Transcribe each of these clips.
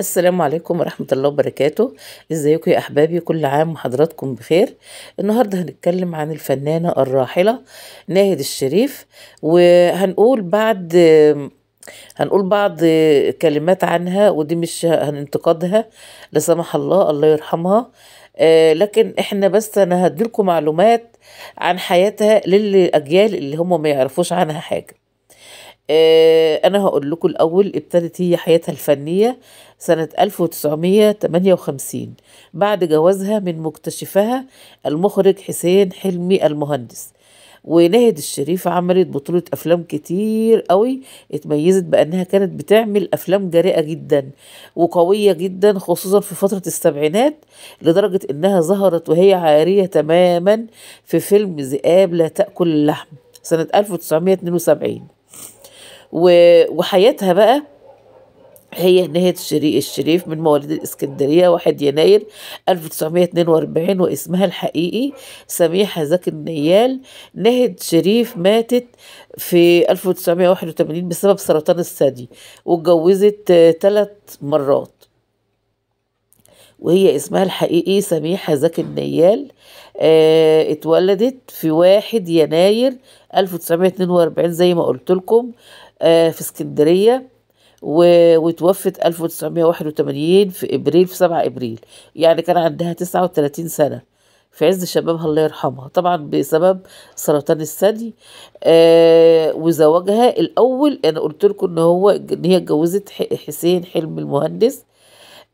السلام عليكم ورحمة الله وبركاته ازيكم يا احبابي كل عام وحضراتكم بخير النهاردة هنتكلم عن الفنانة الراحلة ناهد الشريف وهنقول بعد هنقول بعض كلمات عنها ودي مش هننتقدها لا سمح الله الله يرحمها آه، لكن احنا بس انا هديلكم معلومات عن حياتها للاجيال اللي هم ما يعرفوش عنها حاجه آه أنا هقول لكم الأول ابتدت هي حياتها الفنية سنة 1958 بعد جوازها من مكتشفها المخرج حسين حلمي المهندس وناهد الشريف عملت بطولة أفلام كتير قوي اتميزت بأنها كانت بتعمل أفلام جريئة جدا وقوية جدا خصوصا في فترة السبعينات لدرجة إنها ظهرت وهي عارية تماما في فيلم ذئاب لا تأكل اللحم سنة 1972 وحياتها بقى هي نهاية الشريق الشريف من مواليد الإسكندرية 1 يناير 1942 واسمها الحقيقي سميحة زكي النيال نهد شريف ماتت في 1981 بسبب سرطان الثدي واتجوزت ثلاث مرات وهي اسمها الحقيقي سميحة زكي النيال اه اتولدت في 1 يناير 1942 زي ما قلت لكم آه، في اسكندرية وتوفت 1981 في ابريل في 7 ابريل يعني كان عندها 39 سنة في عز شبابها الله يرحمها طبعا بسبب سرطان الثدي آه وزواجها الاول انا قلت لكم ان هو ان هي اتجوزت حسين حلمي المهندس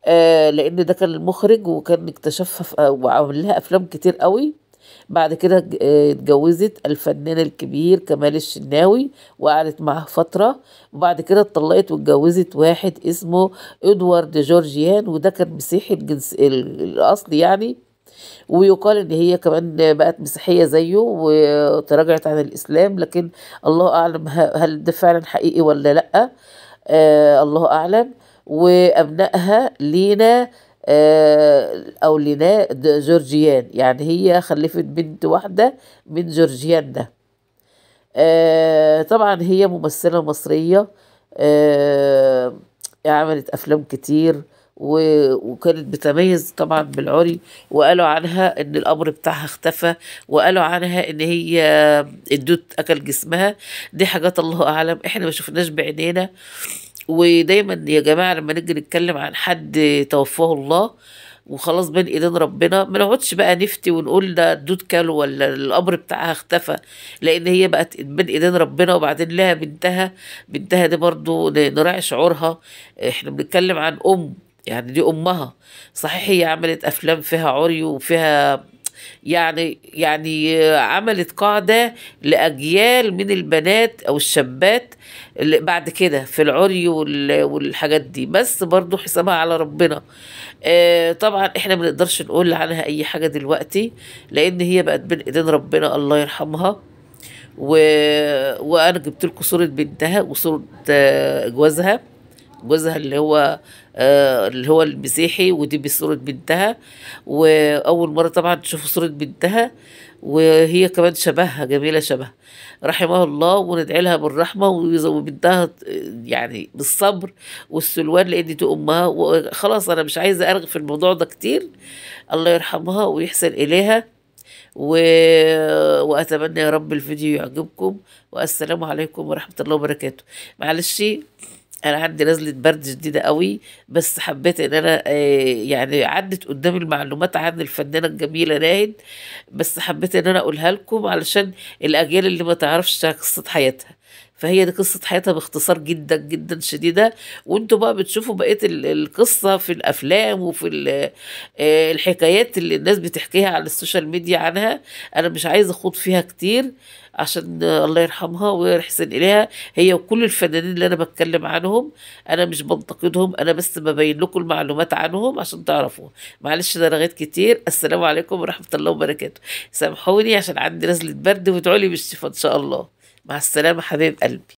آه لان ده كان المخرج وكان اكتشفها وعمل لها افلام كتير قوي بعد كده آه، اتجوزت الفنان الكبير كمال الشناوي وقعدت معاه فترة وبعد كده اتطلقت واتجوزت واحد اسمه ادوارد جورجيان وده كان مسيحي الجنس الأصل يعني ويقال ان هي كمان بقت مسيحيه زيه وتراجعت عن الاسلام لكن الله اعلم هل ده فعلا حقيقي ولا لا آه الله اعلم وابنائها لينا آه، أوليناء جورجيان يعني هي خلفت بنت واحدة من جورجيان ده آه، طبعا هي ممثلة مصرية آه، عملت أفلام كتير وكانت بتميز طبعا بالعري وقالوا عنها ان الامر بتاعها اختفى وقالوا عنها ان هي الدود اكل جسمها دي حاجات الله اعلم احنا ما شفناش بعينينا ودايما يا جماعه لما نيجي نتكلم عن حد توفاه الله وخلاص بين ايدين ربنا ما نقعدش بقى نفتي ونقول ده الدود كل ولا القبر بتاعها اختفى لان هي بقت بين ايدين ربنا وبعدين لها بنتها بنتها دي برضو نراعي شعورها احنا بنتكلم عن ام يعني دي امها صحيح هي عملت افلام فيها عري وفيها يعني يعني آه، عملت قاعدة لأجيال من البنات أو الشابات بعد كده في العري والحاجات دي بس برضو حسابها على ربنا آه، طبعا احنا ما نقدرش نقول عنها أي حاجة دلوقتي لأن هي بقت بين إيدين ربنا الله يرحمها و... وأنا جبت لكم صورة بنتها وصورة آه، جوازها جوزها اللي هو آه اللي هو المسيحي ودي بصورة بنتها وأول مرة طبعا تشوف صورة بنتها وهي كمان شبهها جميلة شبهها رحمه الله وندعي لها بالرحمة وبنتها يعني بالصبر والسلوان لأن دي أمها وخلاص أنا مش عايزة أرغب في الموضوع ده كتير الله يرحمها ويحسن إليها و... واتمنى يا رب الفيديو يعجبكم والسلام عليكم ورحمه الله وبركاته معلش انا عندي نزله برد شديده قوي بس حبيت ان انا آه، يعني عدت قدامي المعلومات عن الفنانه الجميله ناهد بس حبيت ان انا اقولها لكم علشان الاجيال اللي ما تعرفش قصه حياتها فهي دي قصه حياتها باختصار جدا جدا شديده وانتوا بقى بتشوفوا بقيه القصه في الافلام وفي آه، الحكايات اللي الناس بتحكيها على السوشيال ميديا عنها انا مش عايزه اخوض فيها كتير عشان الله يرحمها ويحسن اليها هي وكل الفنانين اللي انا بتكلم عنهم انا مش بنتقدهم انا بس ببين لكم المعلومات عنهم عشان تعرفوا معلش ده رغيت كتير السلام عليكم ورحمه الله وبركاته سامحوني عشان عندي نزله برد وادعوا لي بالشفاء ان شاء الله مع السلامة حبيب قلبي